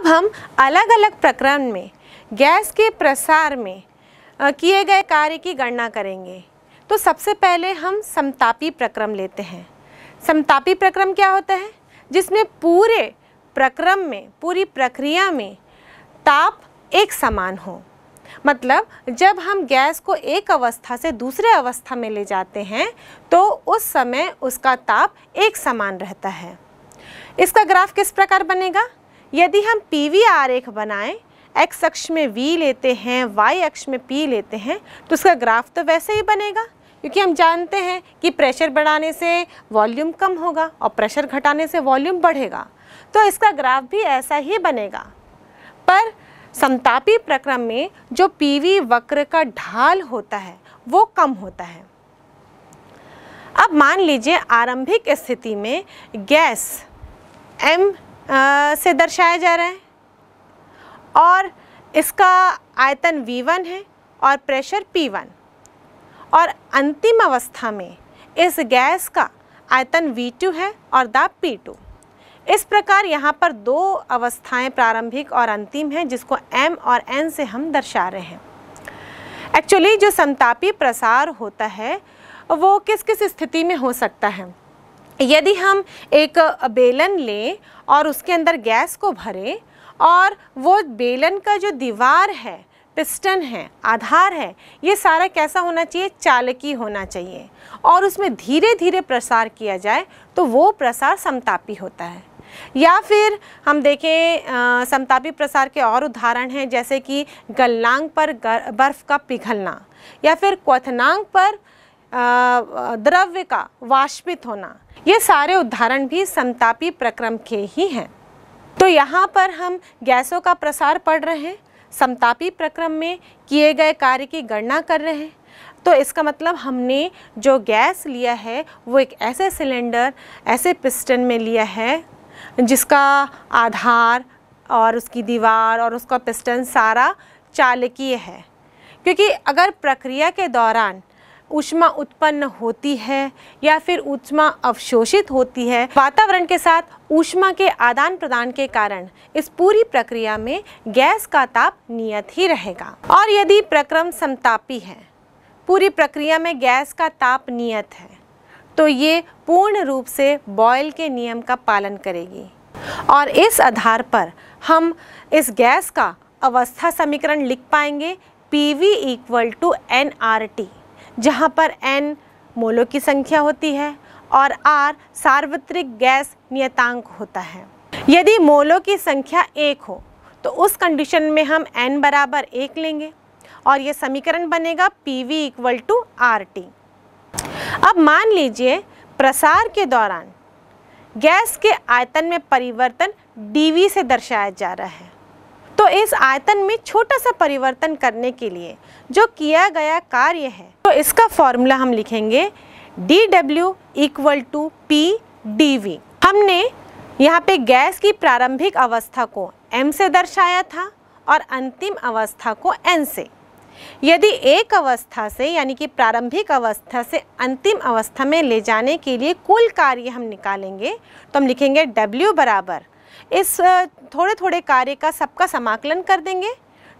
अब हम अलग अलग प्रकरण में गैस के प्रसार में किए गए कार्य की गणना करेंगे तो सबसे पहले हम समतापी प्रक्रम लेते हैं समतापी प्रक्रम क्या होता है जिसमें पूरे प्रक्रम में पूरी प्रक्रिया में ताप एक समान हो मतलब जब हम गैस को एक अवस्था से दूसरे अवस्था में ले जाते हैं तो उस समय उसका ताप एक समान रहता है इसका ग्राफ किस प्रकार बनेगा यदि हम पी वी आरेख बनाएं एक्स अक्ष में वी लेते हैं वाई अक्ष में पी लेते हैं तो उसका ग्राफ तो वैसे ही बनेगा क्योंकि हम जानते हैं कि प्रेशर बढ़ाने से वॉल्यूम कम होगा और प्रेशर घटाने से वॉल्यूम बढ़ेगा तो इसका ग्राफ भी ऐसा ही बनेगा पर समतापी प्रक्रम में जो पीवी वक्र का ढाल होता है वो कम होता है अब मान लीजिए आरंभिक स्थिति में गैस एम आ, से दर्शाया जा रहा है और इसका आयतन V1 है और प्रेशर P1 और अंतिम अवस्था में इस गैस का आयतन V2 है और दाब P2 इस प्रकार यहाँ पर दो अवस्थाएं प्रारंभिक और अंतिम हैं जिसको M और N से हम दर्शा रहे हैं एक्चुअली जो संतापी प्रसार होता है वो किस किस स्थिति में हो सकता है यदि हम एक बेलन लें और उसके अंदर गैस को भरें और वो बेलन का जो दीवार है पिस्टन है आधार है ये सारा कैसा होना चाहिए चालकी होना चाहिए और उसमें धीरे धीरे प्रसार किया जाए तो वो प्रसार समतापी होता है या फिर हम देखें समतापी प्रसार के और उदाहरण हैं जैसे कि गलनांग पर बर्फ़ का पिघलना या फिर क्वथनांग पर द्रव्य का वाष्पित होना ये सारे उदाहरण भी संतापी प्रक्रम के ही हैं तो यहाँ पर हम गैसों का प्रसार पढ़ रहे हैं समतापी प्रक्रम में किए गए कार्य की गणना कर रहे हैं तो इसका मतलब हमने जो गैस लिया है वो एक ऐसे सिलेंडर ऐसे पिस्टन में लिया है जिसका आधार और उसकी दीवार और उसका पिस्टन सारा चालकीय है क्योंकि अगर प्रक्रिया के दौरान ऊष्मा उत्पन्न होती है या फिर ऊष्मा अवशोषित होती है वातावरण के साथ ऊष्मा के आदान प्रदान के कारण इस पूरी प्रक्रिया में गैस का ताप नियत ही रहेगा और यदि प्रक्रम समतापी है पूरी प्रक्रिया में गैस का ताप नियत है तो ये पूर्ण रूप से बॉयल के नियम का पालन करेगी और इस आधार पर हम इस गैस का अवस्था समीकरण लिख पाएंगे P V equal to N R T जहाँ पर एन मोलों की संख्या होती है और आर सार्वत्रिक गैस नियतांक होता है यदि मोलों की संख्या एक हो तो उस कंडीशन में हम एन बराबर एक लेंगे और ये समीकरण बनेगा P V equal to R T अब मान लीजिए प्रसार के दौरान गैस के आयतन में परिवर्तन डी वी से दर्शाया जा रहा है तो इस आयतन में छोटा सा परिवर्तन करने के लिए जो किया गया कार्य है तो इसका फॉर्मूला हम लिखेंगे D W equal to P D V हमने यहाँ पे गैस की प्रारंभिक अवस्था को m से दर्शाया था और अंतिम अवस्था को n से यदि एक अवस्था से यानी कि प्रारंभिक अवस्था से अंतिम अवस्था में ले जाने के लिए कुल कार्य हम निकालेंगे तो हम लिखेंगे W बराबर इस थोड़े थोड़े कार्य का सबका समाकलन कर देंगे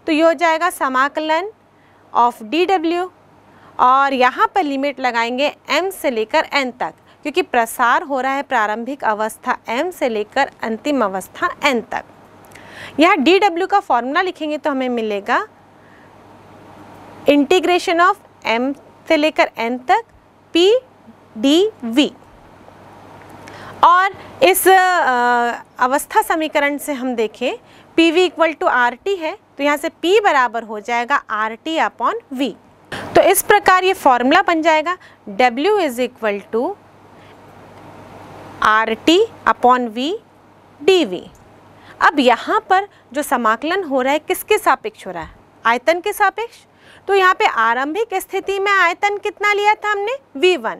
तो ये हो जाएगा समाकलन ऑफ डी डब्ल्यू और यहाँ पर लिमिट लगाएंगे एम से लेकर एन तक क्योंकि प्रसार हो रहा है प्रारंभिक अवस्था एम से लेकर अंतिम अवस्था एन तक यहाँ डी डब्ल्यू का फॉर्मूला लिखेंगे तो हमें मिलेगा इंटीग्रेशन ऑफ एम से लेकर एन तक पी डी वी और इस अवस्था समीकरण से हम देखें P V equal to R T है तो यहाँ से पी बराबर हो जाएगा आर टी अपॉन वी तो इस प्रकार ये फॉर्मूला बन जाएगा W is equal to R T upon V D V अब यहाँ पर जो समाकलन हो रहा है किसके सापेक्ष हो रहा है आयतन के सापेक्ष तो यहाँ पे आरंभिक स्थिति में आयतन कितना लिया था हमने V1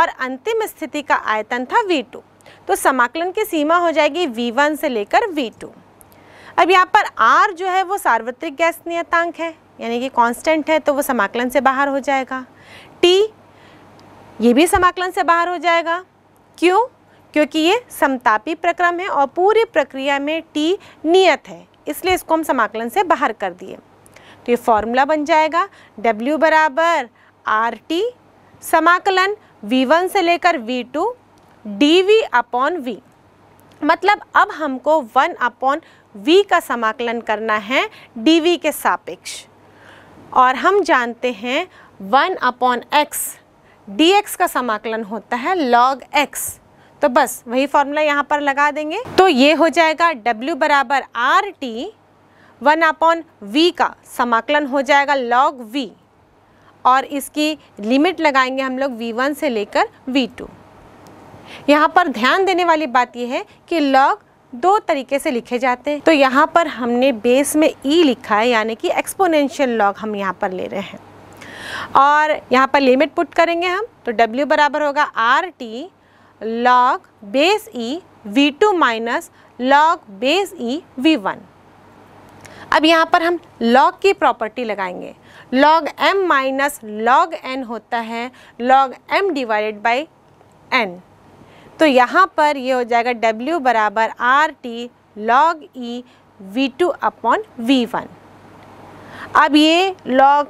और अंतिम स्थिति का आयतन था V2 तो समाकलन की सीमा हो जाएगी V1 से लेकर V2 अब यहाँ पर R जो है वो सार्वत्रिक गैस नियतांक है यानी कि कांस्टेंट है तो वो समाकलन से बाहर हो जाएगा टी ये भी समाकलन से बाहर हो जाएगा क्यों क्योंकि ये समतापी प्रक्रम है और पूरी प्रक्रिया में टी नियत है इसलिए इसको हम समाकलन से बाहर कर दिए तो ये फॉर्मूला बन जाएगा W बराबर आर टी समाकलन V1 से लेकर V2 to D V upon V मतलब अब हमको वन अपॉन वी का समाकलन करना है डी के सापेक्ष और हम जानते हैं one upon X D X का समाकलन होता है लॉग एक्स तो बस वही फॉर्मूला यहाँ पर लगा देंगे तो ये हो जाएगा W बराबर R T one upon V का समाकलन हो जाएगा log V और इसकी लिमिट लगाएंगे हम लोग V1 से लेकर V2 यहाँ पर ध्यान देने वाली बात यह है कि log दो तरीके से लिखे जाते हैं तो यहाँ पर हमने बेस में ई e लिखा है यानी कि एक्सपोनेंशियल लॉग हम यहाँ पर ले रहे हैं और यहाँ पर लिमिट पुट करेंगे हम तो डब्ल्यू बराबर होगा R T log base e V two minus log base e V one अब यहाँ पर हम लॉग की प्रॉपर्टी लगाएंगे log M minus log N होता है log M divided by N तो यहाँ पर ये हो जाएगा W बराबर R T log e V two upon V one अब ये लॉग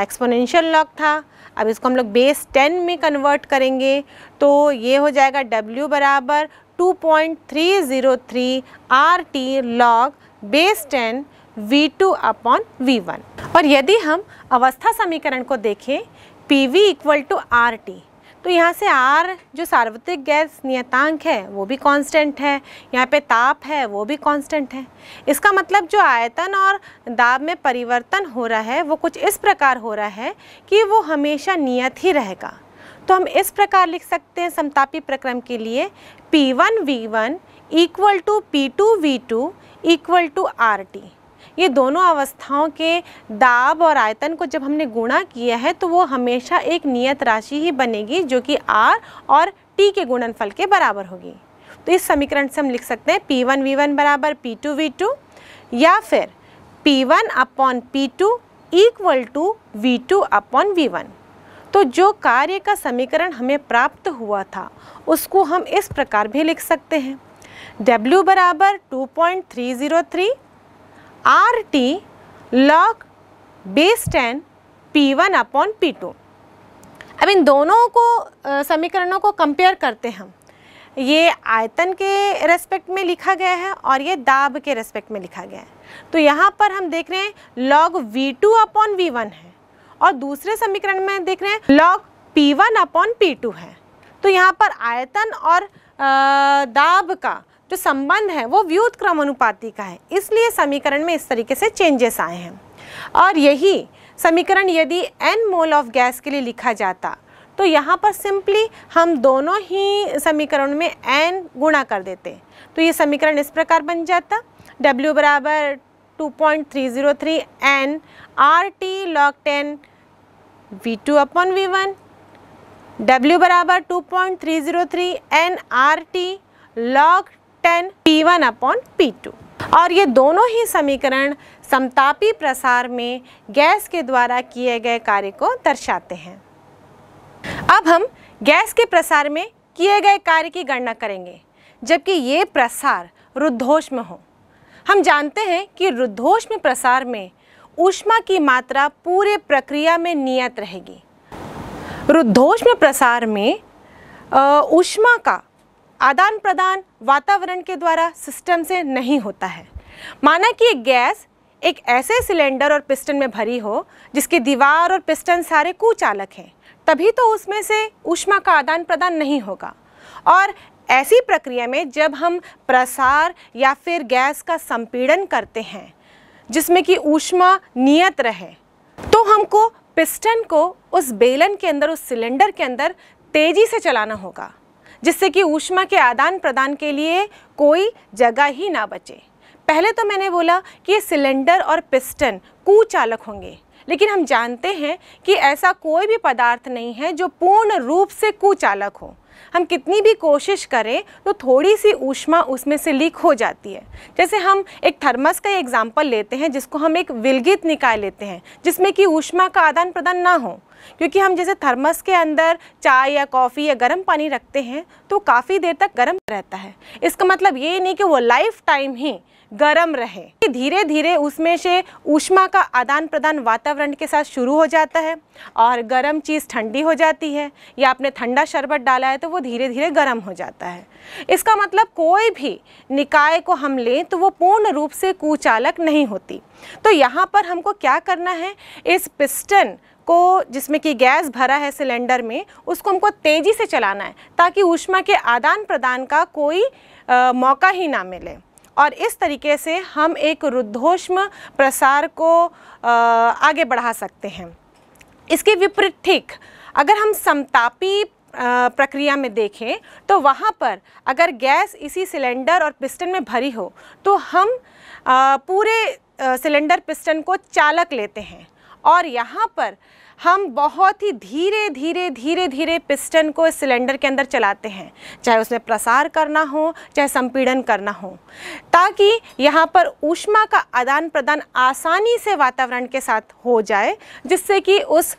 एक्सपोनेंशियल लॉग था अब इसको हम लोग बेस टेन में कन्वर्ट करेंगे तो ये हो जाएगा W बराबर 2.303 R T log base ten V two upon V one और यदि हम अवस्था समीकरण को देखें P V equal to R T तो यहाँ से आर जो सार्वत्रिक गैस नियतांक है वो भी कांस्टेंट है यहाँ पे ताप है वो भी कांस्टेंट है इसका मतलब जो आयतन और दाब में परिवर्तन हो रहा है वो कुछ इस प्रकार हो रहा है कि वो हमेशा नियत ही रहेगा तो हम इस प्रकार लिख सकते हैं समतापी प्रक्रम के लिए V one equal to P two V two equal to R T ये दोनों अवस्थाओं के दाब और आयतन को जब हमने गुणा किया है तो वो हमेशा एक नियत राशि ही बनेगी जो कि आर और टी के गुणनफल के बराबर होगी तो इस समीकरण से हम लिख सकते हैं पी वन वी वन बराबर पी टू वी टू या फिर P one upon P two equal to V two upon V one तो जो कार्य का समीकरण हमें प्राप्त हुआ था उसको हम इस प्रकार भी लिख सकते हैं W बराबर 2.303 R T log base ten P one upon P two अब इन दोनों को समीकरणों को कंपेयर करते हैं हम ये आयतन के रेस्पेक्ट में लिखा गया है और ये दाब के रेस्पेक्ट में लिखा गया है तो यहाँ पर हम देख रहे हैं log v2 to upon we है और दूसरे समीकरण में देख रहे हैं log p1 one upon P है तो यहाँ पर आयतन और दाब का जो संबंध है वो क्रम अनुपाति का है इसलिए समीकरण में इस तरीके से चेंजेस आए हैं और यही समीकरण यदि n मोल ऑफ गैस के लिए लिखा जाता तो यहाँ पर सिंपली हम दोनों ही समीकरण में n गुणा कर देते तो ये समीकरण इस प्रकार बन जाता W बराबर 2.303 T log ten V two upon V one W बराबर two point three zero three N R T log ten P one upon P two और ये दोनों ही समीकरण समतापी प्रसार में गैस के द्वारा किए गए कार्य को दर्शाते हैं अब हम गैस के प्रसार में किए गए कार्य की गणना करेंगे जबकि ये प्रसार रुद्धोष में हो हम जानते हैं कि रुद्धोष में प्रसार में ऊष्मा की मात्रा पूरे प्रक्रिया में नियत रहेगी रुद्धोष में प्रसार में ऊष्मा का आदान प्रदान वातावरण के द्वारा सिस्टम से नहीं होता है माना कि एक गैस एक ऐसे सिलेंडर और पिस्टन में भरी हो जिसकी दीवार और पिस्टन सारे कुचालक हैं तभी तो उसमें से ऊष्मा का आदान प्रदान नहीं होगा और ऐसी प्रक्रिया में जब हम प्रसार या फिर गैस का संपीड़न करते हैं जिसमें कि ऊष्मा नियत रहे तो हमको पिस्टन को उस बेलन के अंदर उस सिलेंडर के अंदर तेज़ी से चलाना होगा जिससे कि ऊष्मा के आदान प्रदान के लिए कोई जगह ही ना बचे पहले तो मैंने बोला कि ये सिलेंडर और पिस्टन कुचालक होंगे लेकिन हम जानते हैं कि ऐसा कोई भी पदार्थ नहीं है जो पूर्ण रूप से कुचालक हो हम कितनी भी कोशिश करें तो थोड़ी सी ऊष्मा उसमें से लीक हो जाती है जैसे हम एक थर्मस का एग्जाम्पल लेते हैं जिसको हम एक विलगित निकाय लेते हैं जिसमें कि ऊष्मा का आदान प्रदान ना हो क्योंकि हम जैसे थर्मस के अंदर चाय या कॉफ़ी या गर्म पानी रखते हैं तो काफ़ी देर तक गर्म रहता है इसका मतलब ये नहीं कि वो लाइफ टाइम ही गर्म रहे धीरे धीरे उसमें से ऊष्मा का आदान प्रदान वातावरण के साथ शुरू हो जाता है और गर्म चीज़ ठंडी हो जाती है या आपने ठंडा शरबत डाला है तो वो धीरे धीरे गर्म हो जाता है इसका मतलब कोई भी निकाय को हम लें तो वो पूर्ण रूप से कुचालक नहीं होती तो यहाँ पर हमको क्या करना है इस पिस्टन को जिसमें कि गैस भरा है सिलेंडर में उसको हमको तेज़ी से चलाना है ताकि ऊष्मा के आदान प्रदान का कोई आ, मौका ही ना मिले और इस तरीके से हम एक रुद्धोष्म प्रसार को आ, आगे बढ़ा सकते हैं इसके विपरीत ठीक अगर हम समतापी प्रक्रिया में देखें तो वहाँ पर अगर गैस इसी सिलेंडर और पिस्टन में भरी हो तो हम पूरे सिलेंडर पिस्टन को चालक लेते हैं और यहाँ पर हम बहुत ही धीरे धीरे धीरे धीरे पिस्टन को इस सिलेंडर के अंदर चलाते हैं चाहे उसमें प्रसार करना हो चाहे संपीड़न करना हो ताकि यहाँ पर ऊष्मा का आदान प्रदान आसानी से वातावरण के साथ हो जाए जिससे कि उस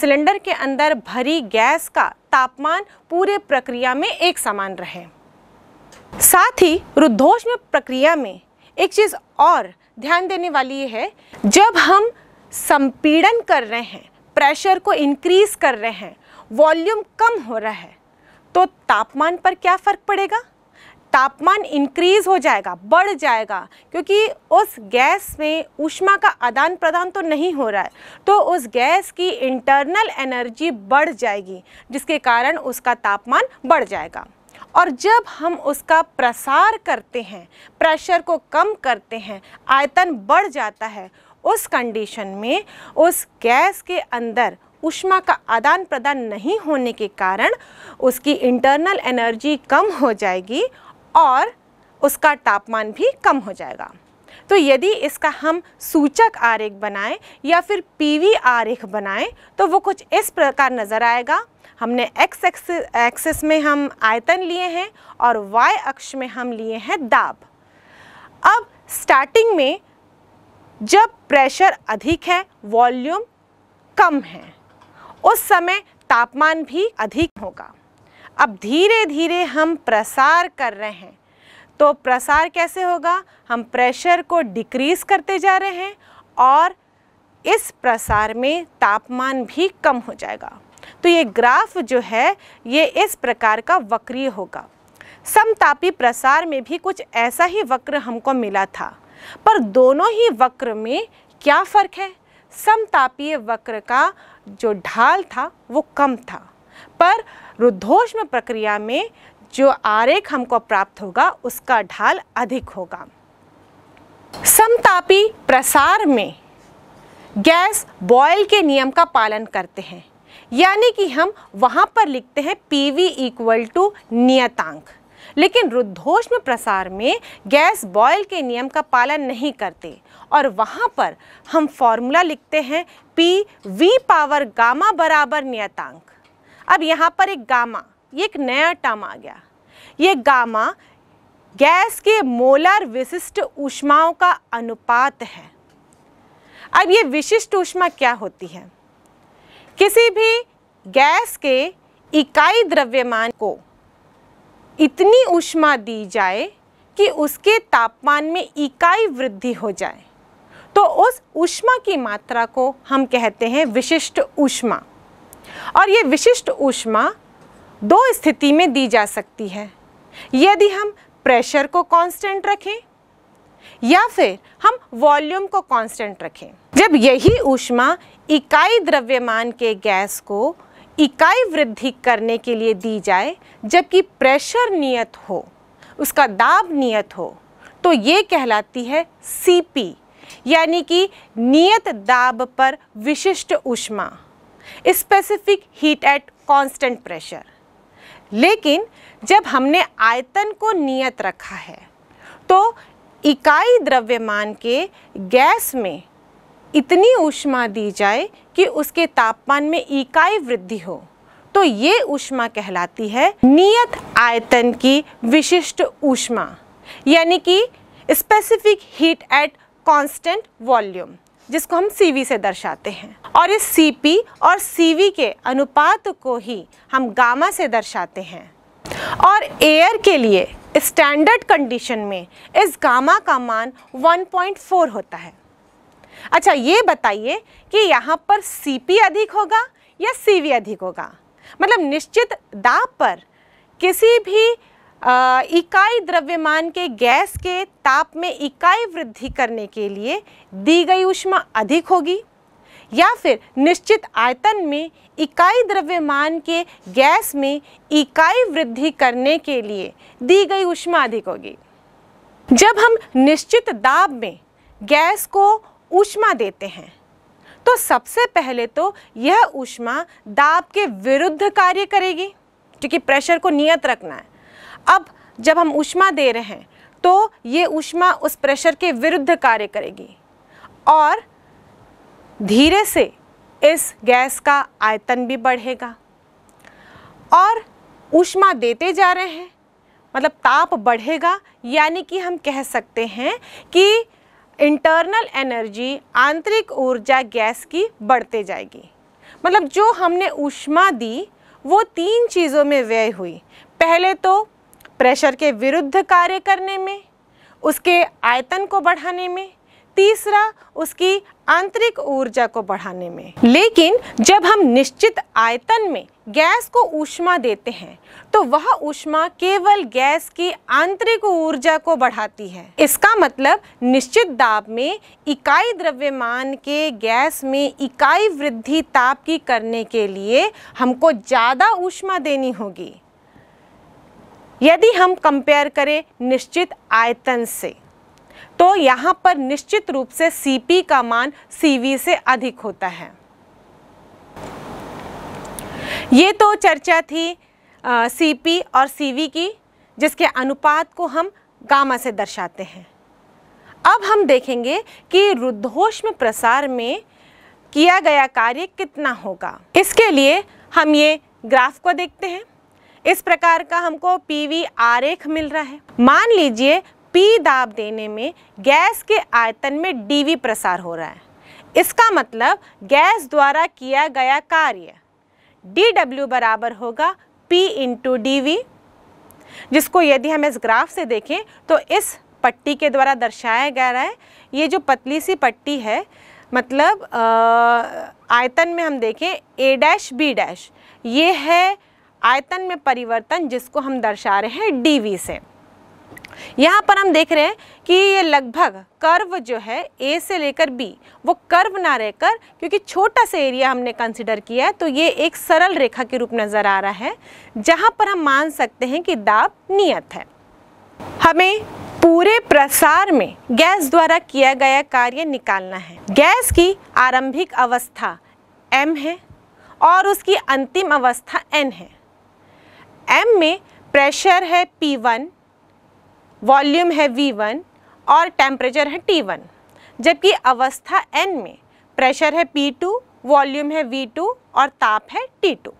सिलेंडर के अंदर भरी गैस का तापमान पूरे प्रक्रिया में एक समान रहे साथ ही रुद्धोष्म प्रक्रिया में एक चीज़ और ध्यान देने वाली ये है जब हम संपीड़न कर रहे हैं प्रेशर को इंक्रीज़ कर रहे हैं वॉल्यूम कम हो रहा है तो तापमान पर क्या फ़र्क पड़ेगा तापमान इंक्रीज़ हो जाएगा बढ़ जाएगा क्योंकि उस गैस में ऊष्मा का आदान प्रदान तो नहीं हो रहा है तो उस गैस की इंटरनल एनर्जी बढ़ जाएगी जिसके कारण उसका तापमान बढ़ जाएगा और जब हम उसका प्रसार करते हैं प्रेशर को कम करते हैं आयतन बढ़ जाता है उस कंडीशन में उस गैस के अंदर ऊष्मा का आदान प्रदान नहीं होने के कारण उसकी इंटरनल एनर्जी कम हो जाएगी और उसका तापमान भी कम हो जाएगा तो यदि इसका हम सूचक आरेख बनाएं या फिर पीवी आरेख बनाएं तो वो कुछ इस प्रकार नज़र आएगा हमने एक्स एक्सिस में हम आयतन लिए हैं और वाई अक्ष में हम लिए हैं दाब अब स्टार्टिंग में जब प्रेशर अधिक है वॉल्यूम कम है उस समय तापमान भी अधिक होगा अब धीरे धीरे हम प्रसार कर रहे हैं तो प्रसार कैसे होगा हम प्रेशर को डिक्रीज करते जा रहे हैं और इस प्रसार में तापमान भी कम हो जाएगा तो ये ग्राफ जो है ये इस प्रकार का वक्रीय होगा समतापी प्रसार में भी कुछ ऐसा ही वक्र हमको मिला था पर दोनों ही वक्र में क्या फ़र्क है समतापीय वक्र का जो ढाल था वो कम था पर रुद्धोष्म प्रक्रिया में जो आरेख हमको प्राप्त होगा उसका ढाल अधिक होगा समतापी प्रसार में गैस बॉयल के नियम का पालन करते हैं यानी कि हम वहाँ पर लिखते हैं पी वी इक्वल टू नियतांक लेकिन रुद्धोष्म प्रसार में गैस बॉयल के नियम का पालन नहीं करते और वहाँ पर हम फॉर्मूला लिखते हैं पी वी पावर गामा बराबर नियतांक अब यहाँ पर एक गामा ये एक नया टर्म आ गया ये गामा गैस के मोलर विशिष्ट ऊष्माओं का अनुपात है अब ये विशिष्ट ऊष्मा क्या होती है किसी भी गैस के इकाई द्रव्यमान को इतनी उष्मा दी जाए कि उसके तापमान में इकाई वृद्धि हो जाए तो उस उष्मा की मात्रा को हम कहते हैं विशिष्ट उष्मा और ये विशिष्ट उष्मा दो स्थिति में दी जा सकती है यदि हम प्रेशर को कांस्टेंट रखें या फिर हम वॉल्यूम को कांस्टेंट रखें जब यही ऊष्मा इकाई द्रव्यमान के गैस को इकाई वृद्धि करने के लिए दी जाए जबकि प्रेशर नियत हो उसका दाब नियत हो तो ये कहलाती है सीपी यानी कि नियत दाब पर विशिष्ट ऊष्मा specific heat at constant pressure लेकिन जब हमने आयतन को नियत रखा है तो इकाई द्रव्यमान के गैस में इतनी ऊष्मा दी जाए कि उसके तापमान में इकाई वृद्धि हो तो ये ऊष्मा कहलाती है नियत आयतन की विशिष्ट ऊष्मा यानी कि specific heat at constant volume जिसको हम सी से दर्शाते हैं और इस सी और सी के अनुपात को ही हम गामा से दर्शाते हैं और एयर के लिए स्टैंडर्ड कंडीशन में इस गामा का मान 1.4 होता है अच्छा ये बताइए कि यहाँ पर सी पी अधिक होगा या सी वी अधिक होगा मतलब निश्चित दाब पर किसी भी आ, इकाई द्रव्यमान के गैस के ताप में इकाई वृद्धि करने के लिए दी गई ऊष्मा अधिक होगी या फिर निश्चित आयतन में इकाई द्रव्यमान के गैस में इकाई वृद्धि करने के लिए दी गई ऊष्मा अधिक होगी जब हम निश्चित दाब में गैस को ऊष्मा देते हैं तो सबसे पहले तो यह ऊष्मा दाब के विरुद्ध कार्य करेगी क्योंकि प्रेशर को नियत रखना है अब जब हम ऊष्मा दे रहे हैं तो ये ऊष्मा उस प्रेशर के विरुद्ध कार्य करेगी और धीरे से इस गैस का आयतन भी बढ़ेगा और ऊष्मा देते जा रहे हैं मतलब ताप बढ़ेगा यानी कि हम कह सकते हैं कि इंटरनल एनर्जी आंतरिक ऊर्जा गैस की बढ़ते जाएगी मतलब जो हमने ऊष्मा दी वो तीन चीज़ों में व्यय हुई पहले तो प्रेशर के विरुद्ध कार्य करने में उसके आयतन को बढ़ाने में तीसरा उसकी आंतरिक ऊर्जा को बढ़ाने में लेकिन जब हम निश्चित आयतन में गैस को ऊष्मा देते हैं तो वह ऊष्मा केवल गैस की आंतरिक ऊर्जा को बढ़ाती है इसका मतलब निश्चित दाब में इकाई द्रव्यमान के गैस में इकाई वृद्धि ताप की करने के लिए हमको ज़्यादा ऊष्मा देनी होगी यदि हम कंपेयर करें निश्चित आयतन से तो यहाँ पर निश्चित रूप से सीपी का मान सीवी से अधिक होता है ये तो चर्चा थी सीपी और सीवी की जिसके अनुपात को हम गामा से दर्शाते हैं अब हम देखेंगे कि रुद्धोष्म प्रसार में किया गया कार्य कितना होगा इसके लिए हम ये ग्राफ को देखते हैं इस प्रकार का हमको पीवी आरेख मिल रहा है मान लीजिए पी दाब देने में गैस के आयतन में डीवी प्रसार हो रहा है इसका मतलब गैस द्वारा किया गया कार्य डी डब्ल्यू बराबर होगा पी इंटू डी वी जिसको यदि हम इस ग्राफ से देखें तो इस पट्टी के द्वारा दर्शाया गया है ये जो पतली सी पट्टी है मतलब आ, आयतन में हम देखें ए डैश बी डैश ये है आयतन में परिवर्तन जिसको हम दर्शा रहे हैं डी वी से यहाँ पर हम देख रहे हैं कि ये लगभग कर्व जो है ए से लेकर बी वो कर्व ना रहकर क्योंकि छोटा सा एरिया हमने कंसिडर किया है तो ये एक सरल रेखा के रूप नज़र आ रहा है जहाँ पर हम मान सकते हैं कि दाब नियत है हमें पूरे प्रसार में गैस द्वारा किया गया कार्य निकालना है गैस की आरंभिक अवस्था एम है और उसकी अंतिम अवस्था एन है एम में प्रेशर है P1, वॉल्यूम है वी वन और टेम्परेचर है टी वन जबकि अवस्था एन में प्रेशर है पी टू वॉल्यूम है वी टू और ताप है टी टू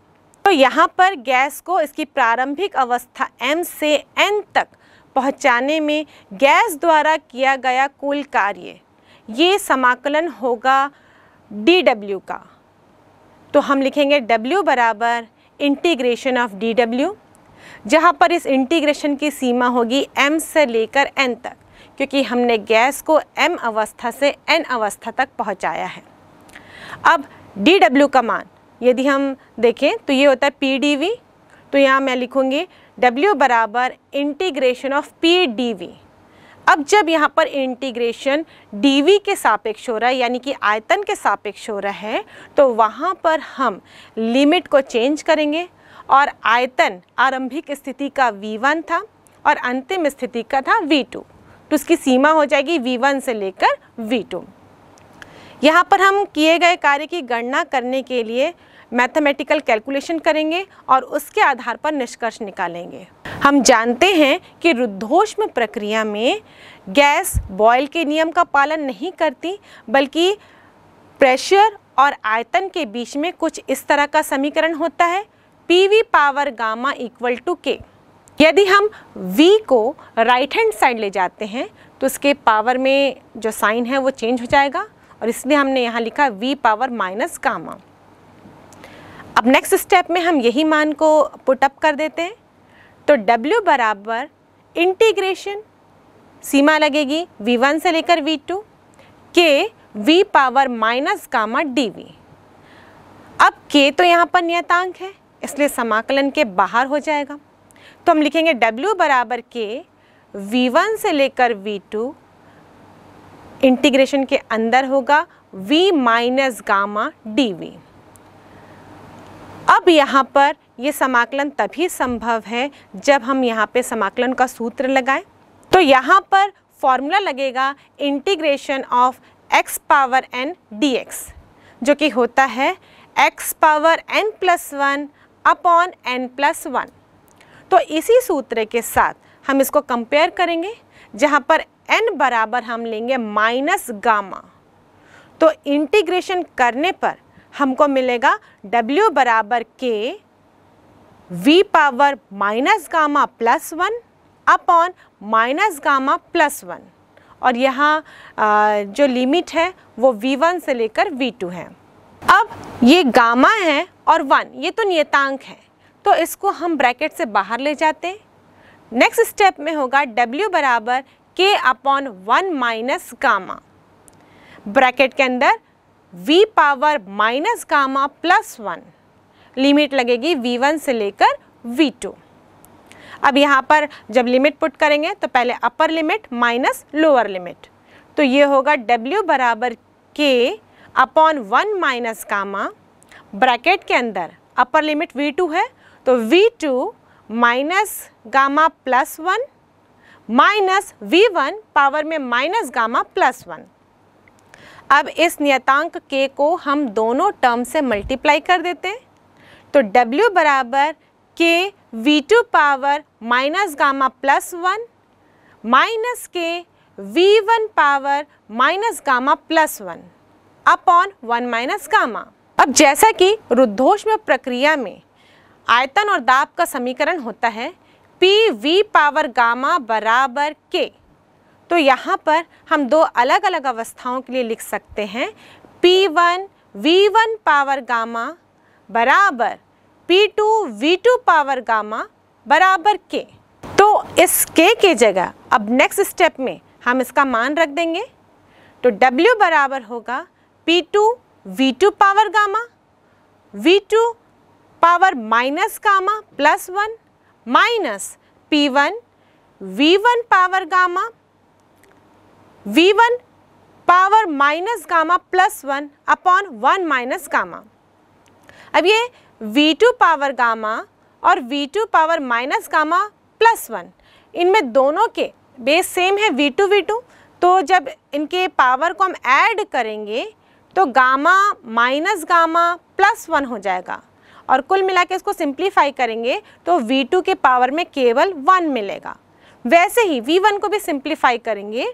तो यहाँ पर गैस को इसकी प्रारंभिक अवस्था एम से एन तक पहुँचाने में गैस द्वारा किया गया कुल कार्य ये समाकलन होगा डी डब्ल्यू का तो हम लिखेंगे डब्ल्यू बराबर इंटीग्रेशन ऑफ डी डब्ल्यू जहाँ पर इस इंटीग्रेशन की सीमा होगी m से लेकर n तक क्योंकि हमने गैस को m अवस्था से n अवस्था तक पहुँचाया है अब डी डब्ल्यू का मान यदि हम देखें तो ये होता है पी डी वी तो यहाँ मैं लिखूँगी W बराबर integration of P D V अब जब यहाँ पर इंटीग्रेशन डी वी के सापेक्ष हो रहा है यानी कि आयतन के सापेक्ष हो रहा है तो वहाँ पर हम लिमिट को चेंज करेंगे और आयतन आरंभिक स्थिति का V1 था और अंतिम स्थिति का था V2 तो उसकी सीमा हो जाएगी V1 से लेकर V2 यहाँ पर हम किए गए कार्य की गणना करने के लिए मैथमेटिकल कैलकुलेशन करेंगे और उसके आधार पर निष्कर्ष निकालेंगे हम जानते हैं कि रुद्धोष्म प्रक्रिया में गैस बॉयल के नियम का पालन नहीं करती बल्कि प्रेशर और आयतन के बीच में कुछ इस तरह का समीकरण होता है P V power gamma equal to K यदि हम v को राइट हैंड साइड ले जाते हैं तो उसके पावर में जो साइन है वो चेंज हो जाएगा और इसलिए हमने यहाँ लिखा v पावर माइनस गामा अब नेक्स्ट स्टेप में हम यही मान को पुटअप कर देते हैं तो w बराबर इंटीग्रेशन सीमा लगेगी v1 से लेकर v2 के v power minus gamma D अब k तो यहाँ पर नियतांक है इसलिए समाकलन के बाहर हो जाएगा तो हम लिखेंगे W बराबर के V1 से लेकर V2 इंटीग्रेशन के अंदर होगा V minus gamma D V अब यहाँ पर ये समाकलन तभी संभव है जब हम यहाँ पे समाकलन का सूत्र लगाएं तो यहाँ पर फॉर्मूला लगेगा integration of x power n dx जो कि होता है x power n plus one upon N plus one तो इसी सूत्र के साथ हम इसको कंपेयर करेंगे जहाँ पर एन बराबर हम लेंगे माइनस गामा तो इंटीग्रेशन करने पर हमको मिलेगा डब्ल्यू बराबर K V power minus gamma plus one upon minus gamma plus one और यहाँ जो लिमिट है वो V1 से लेकर V2 है अब ये गामा है और वन ये तो नियतांक है तो इसको हम ब्रैकेट से बाहर ले जाते हैं नेक्स्ट स्टेप में होगा W बराबर K upon one minus gamma bracket के अंदर V power minus gamma plus one limit लगेगी V1 से लेकर V2 अब यहाँ पर जब लिमिट पुट करेंगे तो पहले upper limit minus lower limit तो ये होगा W बराबर K upon one minus gamma bracket के अंदर अपर लिमिट वी टू है तो V two minus gamma plus one minus V one power में माइनस गामा प्लस वन अब इस नियतांक के को हम दोनों टर्म से मल्टीप्लाई कर देते हैं तो W बराबर K V two power minus gamma plus one minus K V one power minus gamma plus one upon one minus gamma अब जैसा कि रुद्धोष्म प्रक्रिया में आयतन और दाब का समीकरण होता है पी वी पावर गामा बराबर के तो यहाँ पर हम दो अलग अलग अवस्थाओं के लिए लिख सकते हैं P one V one power gamma बराबर P two V two power gamma बराबर के तो इस के के जगह अब नेक्स्ट स्टेप में हम इसका मान रख देंगे तो W बराबर होगा P2 V2 power gamma V2 power minus gamma plus one minus P1 V1 power gamma V1 power minus gamma plus one upon one minus gamma अब ये V2 पावर गामा और V2 power minus gamma plus one इनमें दोनों के base same है V2 V2 तो जब इनके पावर को हम ऐड करेंगे तो gamma minus gamma plus one हो जाएगा और कुल मिला के इसको सिंप्लीफाई करेंगे तो V2 के पावर में केवल वन मिलेगा वैसे ही V1 को भी सिंप्लीफाई करेंगे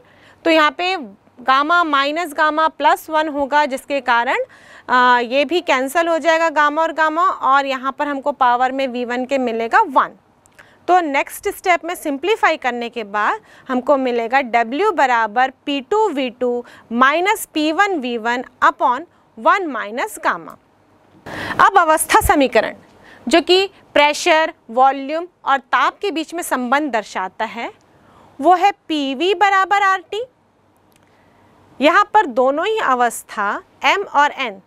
तो यहाँ पे gamma minus gamma plus one होगा जिसके कारण आ, ये भी कैंसिल हो जाएगा गामा और गामा और यहाँ पर हमको पावर में V1 के मिलेगा वन तो नेक्स्ट स्टेप में सिंप्लीफाई करने के बाद हमको मिलेगा W बराबर P2 two V two minus P one V one upon one minus gamma अब अवस्था समीकरण जो कि प्रेशर वॉल्यूम और ताप के बीच में संबंध दर्शाता है वो है पी वी बराबर आर टी यहाँ पर दोनों ही अवस्था m और n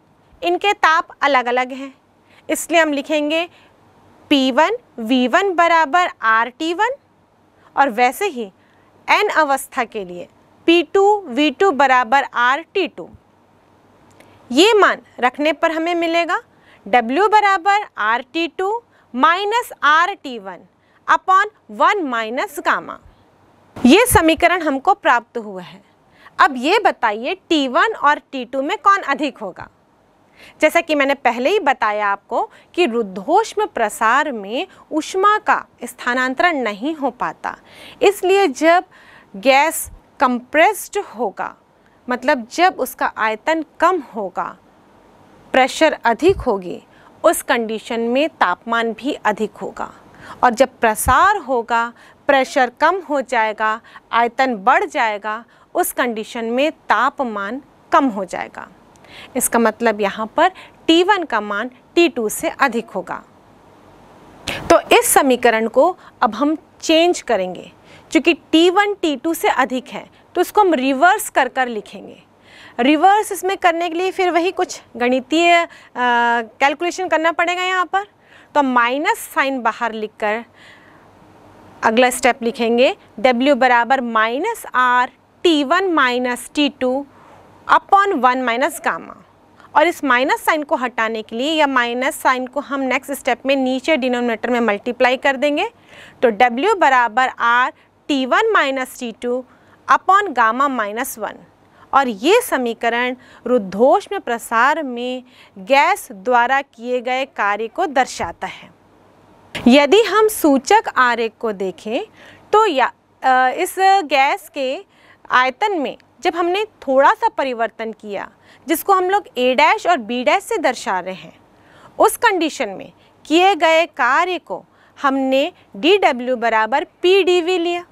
इनके ताप अलग अलग हैं इसलिए हम लिखेंगे पी वन वी वन बराबर आर टी वन और वैसे ही एन अवस्था के लिए पी टू वी टू बराबर आर टी टू ये मान रखने पर हमें मिलेगा डब्ल्यू बराबर R T two minus R T one upon one minus gamma ये समीकरण हमको प्राप्त हुआ है अब ये बताइए टी वन और टी टू में कौन अधिक होगा जैसा कि मैंने पहले ही बताया आपको कि रुद्धोष्म प्रसार में उष्मा का स्थानांतरण नहीं हो पाता इसलिए जब गैस कंप्रेस्ड होगा मतलब जब उसका आयतन कम होगा प्रेशर अधिक होगी उस कंडीशन में तापमान भी अधिक होगा और जब प्रसार होगा प्रेशर कम हो जाएगा आयतन बढ़ जाएगा उस कंडीशन में तापमान कम हो जाएगा इसका मतलब यहाँ पर T1 का मान T2 से अधिक होगा तो इस समीकरण को अब हम चेंज करेंगे क्योंकि T1 T2 से अधिक है तो इसको हम रिवर्स कर कर लिखेंगे रिवर्स इसमें करने के लिए फिर वही कुछ गणितीय कैलकुलेशन करना पड़ेगा यहाँ पर तो माइनस साइन बाहर लिख कर अगला स्टेप लिखेंगे W बराबर minus R T one minus T two upon one minus gamma और इस माइनस साइन को हटाने के लिए या माइनस साइन को हम नेक्स्ट स्टेप में नीचे डिनोमिनेटर में मल्टीप्लाई कर देंगे तो W बराबर R T one minus T two upon gamma minus one और ये समीकरण रुद्धोष में प्रसार में गैस द्वारा किए गए कार्य को दर्शाता है यदि हम सूचक आरेख को देखें तो या इस गैस के आयतन में जब हमने थोड़ा सा परिवर्तन किया जिसको हम लोग ए डैश और बी डैश से दर्शा रहे हैं उस कंडीशन में किए गए कार्य को हमने डी डब्ल्यू बराबर पी डी वी लिया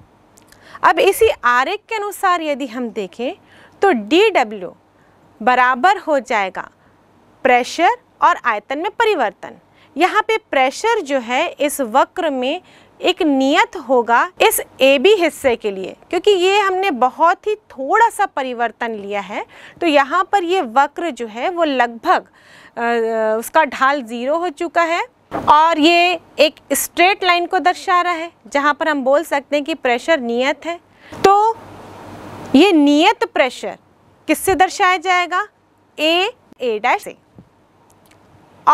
अब इसी आरेख के अनुसार यदि हम देखें तो डी डब्ल्यू बराबर हो जाएगा प्रेशर और आयतन में परिवर्तन यहाँ पे प्रेशर जो है इस वक्र में एक नियत होगा इस ए बी हिस्से के लिए क्योंकि ये हमने बहुत ही थोड़ा सा परिवर्तन लिया है तो यहाँ पर ये वक्र जो है वो लगभग उसका ढाल ज़ीरो हो चुका है और ये एक स्ट्रेट लाइन को दर्शा रहा है जहाँ पर हम बोल सकते हैं कि प्रेशर नियत है तो ये नियत प्रेशर किससे दर्शाया जाएगा ए ए डैश से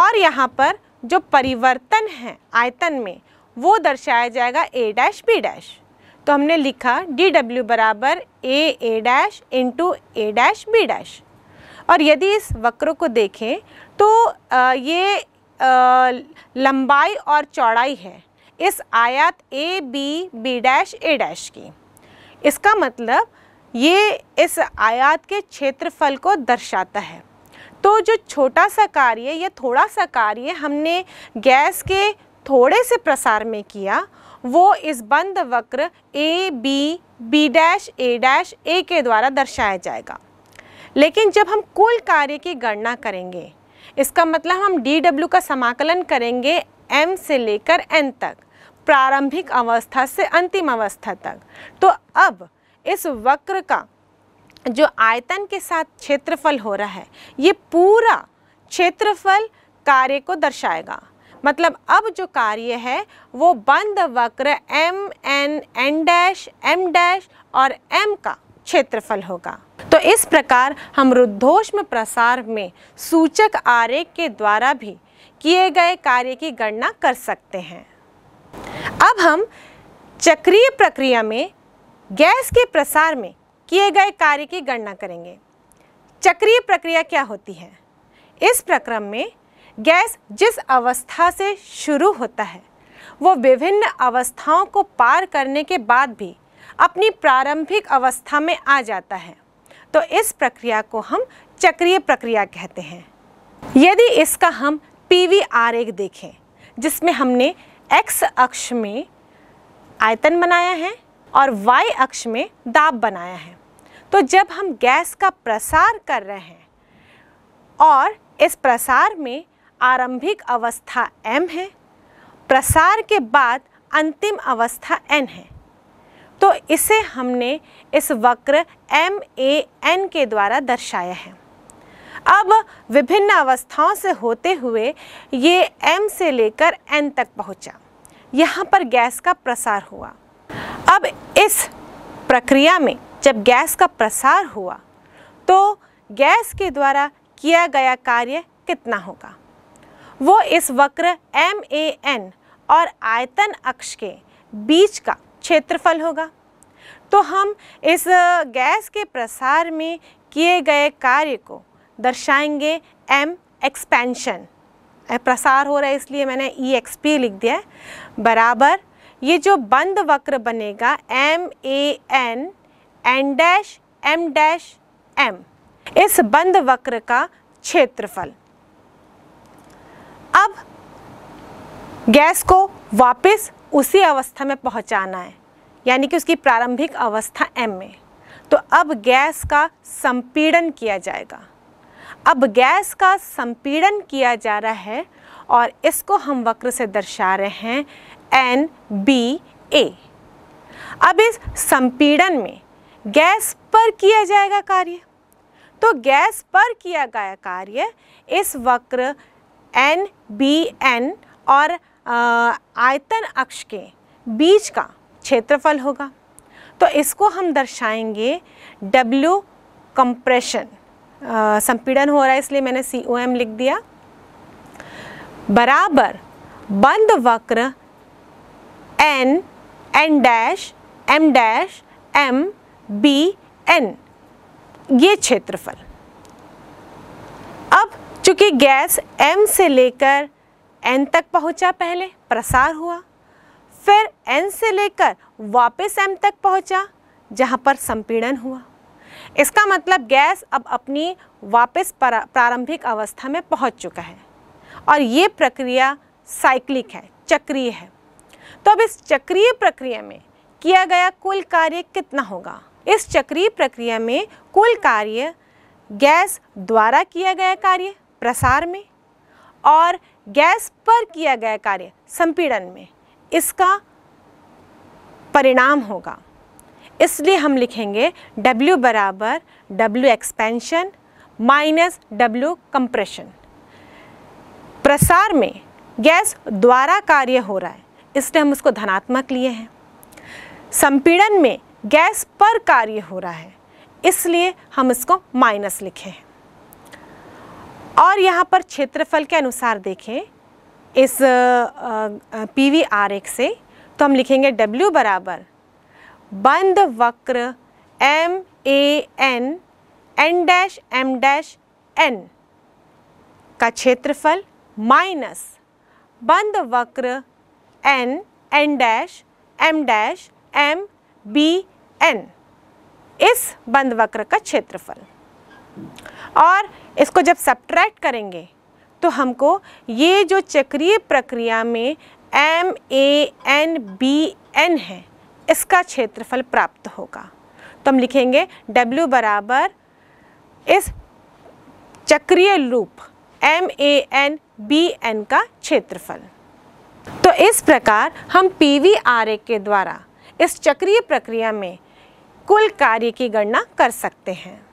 और यहाँ पर जो परिवर्तन है आयतन में वो दर्शाया जाएगा ए डैश बी डैश तो हमने लिखा डी डब्ल्यू बराबर A A dash into A dash B dash और यदि इस वक्र को देखें तो ये लंबाई और चौड़ाई है इस आयत A B B dash A dash की इसका मतलब ये इस आयात के क्षेत्रफल को दर्शाता है तो जो छोटा सा कार्य या थोड़ा सा कार्य हमने गैस के थोड़े से प्रसार में किया वो इस बंद वक्र A B B dash A dash A के द्वारा दर्शाया जाएगा लेकिन जब हम कुल कार्य की गणना करेंगे इसका मतलब हम डी डब्ल्यू का समाकलन करेंगे एम से लेकर एन तक प्रारंभिक अवस्था से अंतिम अवस्था तक तो अब इस वक्र का जो आयतन के साथ क्षेत्रफल हो रहा है ये पूरा क्षेत्रफल कार्य को दर्शाएगा मतलब अब जो कार्य है वो बंद वक्र M N N dash M dash और एम का क्षेत्रफल होगा तो इस प्रकार हम रुद्धोष्म प्रसार में सूचक आरेख के द्वारा भी किए गए कार्य की गणना कर सकते हैं अब हम चक्रीय प्रक्रिया में गैस के प्रसार में किए गए कार्य की गणना करेंगे चक्रीय प्रक्रिया क्या होती है इस प्रक्रम में गैस जिस अवस्था से शुरू होता है वो विभिन्न अवस्थाओं को पार करने के बाद भी अपनी प्रारंभिक अवस्था में आ जाता है तो इस प्रक्रिया को हम चक्रीय प्रक्रिया कहते हैं यदि इसका हम पी वी आरेख देखें जिसमें हमने एक्स अक्ष में आयतन बनाया है और वाई अक्ष में दाब बनाया है तो जब हम गैस का प्रसार कर रहे हैं और इस प्रसार में आरंभिक अवस्था m है प्रसार के बाद अंतिम अवस्था n है तो इसे हमने इस वक्र एम ए एन के द्वारा दर्शाया है अब विभिन्न अवस्थाओं से होते हुए ये एम से लेकर एन तक पहुंचा। यहाँ पर गैस का प्रसार हुआ अब इस प्रक्रिया में जब गैस का प्रसार हुआ तो गैस के द्वारा किया गया कार्य कितना होगा वो इस वक्र एम ए एन और आयतन अक्ष के बीच का क्षेत्रफल होगा तो हम इस गैस के प्रसार में किए गए कार्य को दर्शाएंगे एम एक्सपेंशन प्रसार हो रहा है इसलिए मैंने ई एक्स पी लिख दिया है बराबर ये जो बंद वक्र बनेगा M A N N dash M dash M इस बंद वक्र का क्षेत्रफल अब गैस को वापस उसी अवस्था में पहुंचाना है यानी कि उसकी प्रारंभिक अवस्था एम में तो अब गैस का संपीड़न किया जाएगा अब गैस का संपीड़न किया जा रहा है और इसको हम वक्र से दर्शा रहे हैं एन बी ए अब इस संपीड़न में गैस पर किया जाएगा कार्य तो गैस पर किया गया कार्य इस वक्र एन बी एन और आयतन अक्ष के बीच का क्षेत्रफल होगा तो इसको हम दर्शाएंगे W कंप्रेशन संपीड़न हो रहा है इसलिए मैंने सी ओ एम लिख दिया बराबर बंद वक्र N N dash M dash M B N ये क्षेत्रफल चूँकि गैस एम से लेकर एन तक पहुँचा पहले प्रसार हुआ फिर एन से लेकर वापस एम तक पहुँचा जहाँ पर संपीड़न हुआ इसका मतलब गैस अब अपनी वापस प्रारंभिक अवस्था में पहुँच चुका है और ये प्रक्रिया साइक्लिक है चक्रीय है तो अब इस चक्रीय प्रक्रिया में किया गया कुल कार्य कितना होगा इस चक्रीय प्रक्रिया में कुल कार्य गैस द्वारा किया गया कार्य प्रसार में और गैस पर किया गया कार्य संपीड़न में इसका परिणाम होगा इसलिए हम लिखेंगे W बराबर W expansion minus W compression प्रसार में गैस द्वारा कार्य हो रहा है इसलिए हम उसको धनात्मक लिए हैं संपीड़न में गैस पर कार्य हो रहा है इसलिए हम इसको माइनस लिखे हैं और यहाँ पर क्षेत्रफल के अनुसार देखें इस पी वी आर एक से तो हम लिखेंगे W बराबर बंद वक्र M A N N dash M dash N का क्षेत्रफल माइनस बंद वक्र N N dash M dash M B N इस बंद वक्र का क्षेत्रफल और इसको जब सब्ट्रैक्ट करेंगे तो हमको ये जो चक्रीय प्रक्रिया में M A N B N है इसका क्षेत्रफल प्राप्त होगा तो हम लिखेंगे W बराबर इस चक्रीय loop M A N B N का क्षेत्रफल तो इस प्रकार हम पी वी आर ए के द्वारा इस चक्रीय प्रक्रिया में कुल कार्य की गणना कर सकते हैं